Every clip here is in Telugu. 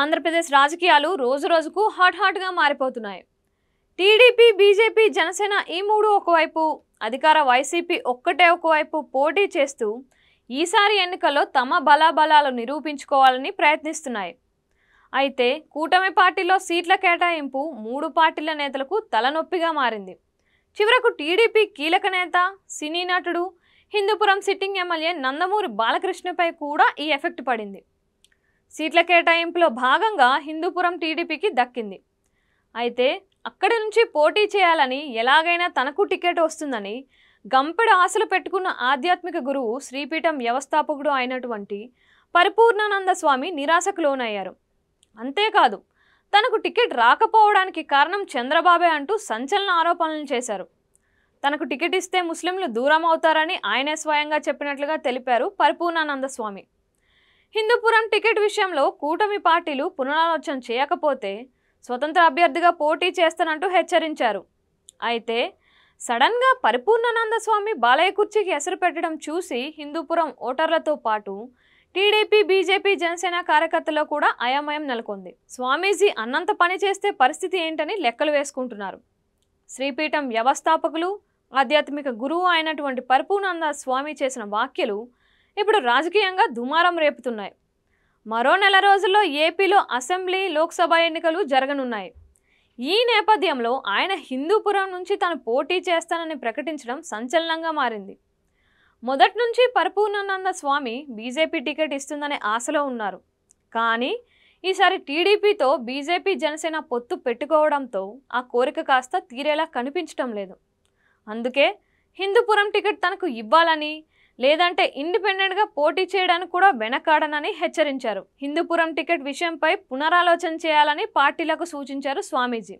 ఆంధ్రప్రదేశ్ రాజకీయాలు రోజు రోజుకు హాట్ హాట్గా మారిపోతున్నాయి టీడీపీ బీజేపీ జనసేన ఈ మూడు ఒకవైపు అధికార వైసీపీ ఒక్కటే ఒకవైపు పోటీ చేస్తూ ఈసారి ఎన్నికల్లో తమ బలాబలాలు నిరూపించుకోవాలని ప్రయత్నిస్తున్నాయి అయితే కూటమి పార్టీలో సీట్ల కేటాయింపు మూడు పార్టీల నేతలకు తలనొప్పిగా మారింది చివరకు టీడీపీ కీలక నేత సినీ నటుడు హిందూపురం సిట్టింగ్ ఎమ్మెల్యే నందమూరి బాలకృష్ణపై కూడా ఈ ఎఫెక్ట్ పడింది సీట్ల కేటాయింపులో భాగంగా హిందూపురం టీడీపీకి దక్కింది అయితే అక్కడి నుంచి పోటీ చేయాలని ఎలాగైనా తనకు టికెట్ వస్తుందని గంపెడ ఆశలు పెట్టుకున్న ఆధ్యాత్మిక గురువు శ్రీపీఠం వ్యవస్థాపకుడు అయినటువంటి పరిపూర్ణానంద స్వామి నిరాశకు లోనయ్యారు అంతేకాదు తనకు టికెట్ రాకపోవడానికి కారణం చంద్రబాబే అంటూ సంచలన ఆరోపణలు చేశారు తనకు టికెట్ ఇస్తే ముస్లింలు దూరం అవుతారని ఆయనే స్వయంగా చెప్పినట్లుగా తెలిపారు పరిపూర్ణానంద స్వామి హిందూపురం టికెట్ విషయంలో కూటమి పార్టీలు పునరాలోచన చేయకపోతే స్వతంత్ర అభ్యర్థిగా పోటీ చేస్తానంటూ హెచ్చరించారు అయితే సడన్గా పరిపూర్ణానంద స్వామి బాలయ్య కుర్చీకి ఎసరు పెట్టడం చూసి హిందూపురం ఓటర్లతో పాటు టీడీపీ బీజేపీ జనసేన కార్యకర్తలో కూడా అయామయం నెలకొంది స్వామీజీ అన్నంత పని చేస్తే పరిస్థితి ఏంటని లెక్కలు వేసుకుంటున్నారు శ్రీపీఠం వ్యవస్థాపకులు ఆధ్యాత్మిక గురువు అయినటువంటి పరిపూర్ణానంద స్వామి చేసిన వ్యాఖ్యలు ఇప్పుడు రాజకీయంగా దుమారం రేపుతున్నాయి మరో నెల రోజుల్లో ఏపీలో అసెంబ్లీ లోక్సభ ఎన్నికలు జరగనున్నాయి ఈ నేపథ్యంలో ఆయన హిందూపురం నుంచి తను పోటీ చేస్తానని ప్రకటించడం సంచలనంగా మారింది మొదటి నుంచి పరిపూర్ణానంద స్వామి బీజేపీ టికెట్ ఇస్తుందనే ఆశలో ఉన్నారు కానీ ఈసారి టీడీపీతో బీజేపీ జనసేన పొత్తు పెట్టుకోవడంతో ఆ కోరిక కాస్త తీరేలా కనిపించటం లేదు అందుకే హిందూపురం టికెట్ తనకు ఇవ్వాలని లేదంటే ఇండిపెండెంట్గా పోటీ చేయడానికి కూడా వెనకాడనని హెచ్చరించారు హిందూపురం టికెట్ విషయంపై పునరాలోచన చేయాలని పార్టీలకు సూచించారు స్వామీజీ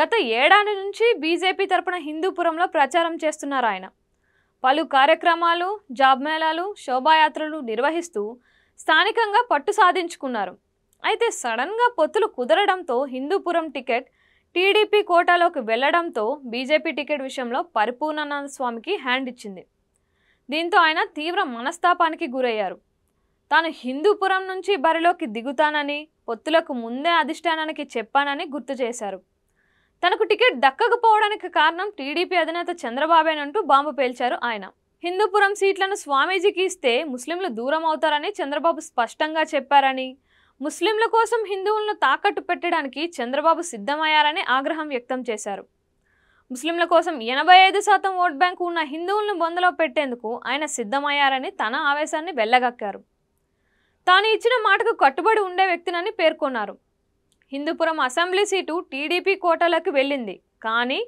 గత ఏడాది నుంచి బీజేపీ తరపున హిందూపురంలో ప్రచారం చేస్తున్నారు ఆయన పలు కార్యక్రమాలు జాబ్ మేళాలు శోభాయాత్రలు నిర్వహిస్తూ స్థానికంగా పట్టు సాధించుకున్నారు అయితే సడన్గా పొత్తులు కుదరడంతో హిందూపురం టికెట్ టీడీపీ కోటాలోకి వెళ్లడంతో బీజేపీ టికెట్ విషయంలో పరిపూర్ణానంద స్వామికి హ్యాండ్ ఇచ్చింది దీంతో ఆయన తీవ్ర మనస్తాపానికి గురయ్యారు తాను హిందూపురం నుంచి బరిలోకి దిగుతానని పొత్తులకు ముందే అధిష్టానానికి చెప్పానని గుర్తు చేశారు తనకు టికెట్ దక్కకపోవడానికి కారణం టీడీపీ అధినేత చంద్రబాబేనంటూ బాంబు పేల్చారు ఆయన హిందూపురం సీట్లను స్వామీజీకి ఇస్తే ముస్లింలు దూరం అవుతారని చంద్రబాబు స్పష్టంగా చెప్పారని ముస్లింల కోసం హిందువులను తాకట్టు పెట్టడానికి చంద్రబాబు సిద్ధమయ్యారని ఆగ్రహం వ్యక్తం చేశారు ముస్లింల కోసం ఎనభై ఐదు శాతం ఓట్ బ్యాంకు ఉన్న హిందువులను బొందలో పెట్టేందుకు ఆయన సిద్ధమయ్యారని తన ఆవేశాన్ని వెళ్ళగక్కారు తాను ఇచ్చిన మాటకు కట్టుబడి ఉండే వ్యక్తినని పేర్కొన్నారు హిందూపురం అసెంబ్లీ సీటు టీడీపీ కోటాలకు వెళ్ళింది కానీ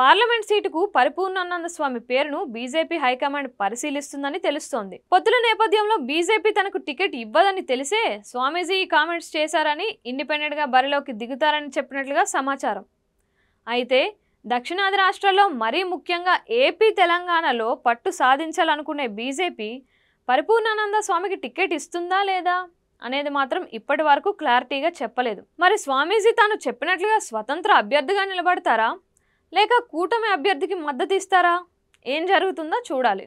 పార్లమెంట్ సీటుకు పరిపూర్ణానంద స్వామి పేరును బీజేపీ హైకమాండ్ పరిశీలిస్తుందని తెలుస్తోంది పొత్తుల నేపథ్యంలో బీజేపీ తనకు టికెట్ ఇవ్వదని తెలిసే స్వామీజీ ఈ కామెంట్స్ చేశారని ఇండిపెండెంట్గా బరిలోకి దిగుతారని చెప్పినట్లుగా సమాచారం అయితే దక్షిణాది రాష్ట్రాల్లో మరీ ముఖ్యంగా ఏపీ తెలంగాణలో పట్టు సాధించాలనుకునే బీజేపీ పరిపూర్ణానంద స్వామికి టికెట్ ఇస్తుందా లేదా అనేది మాత్రం ఇప్పటి వరకు క్లారిటీగా చెప్పలేదు మరి స్వామీజీ తాను చెప్పినట్లుగా స్వతంత్ర అభ్యర్థిగా నిలబడతారా లేక కూటమి అభ్యర్థికి మద్దతు ఇస్తారా ఏం జరుగుతుందో చూడాలి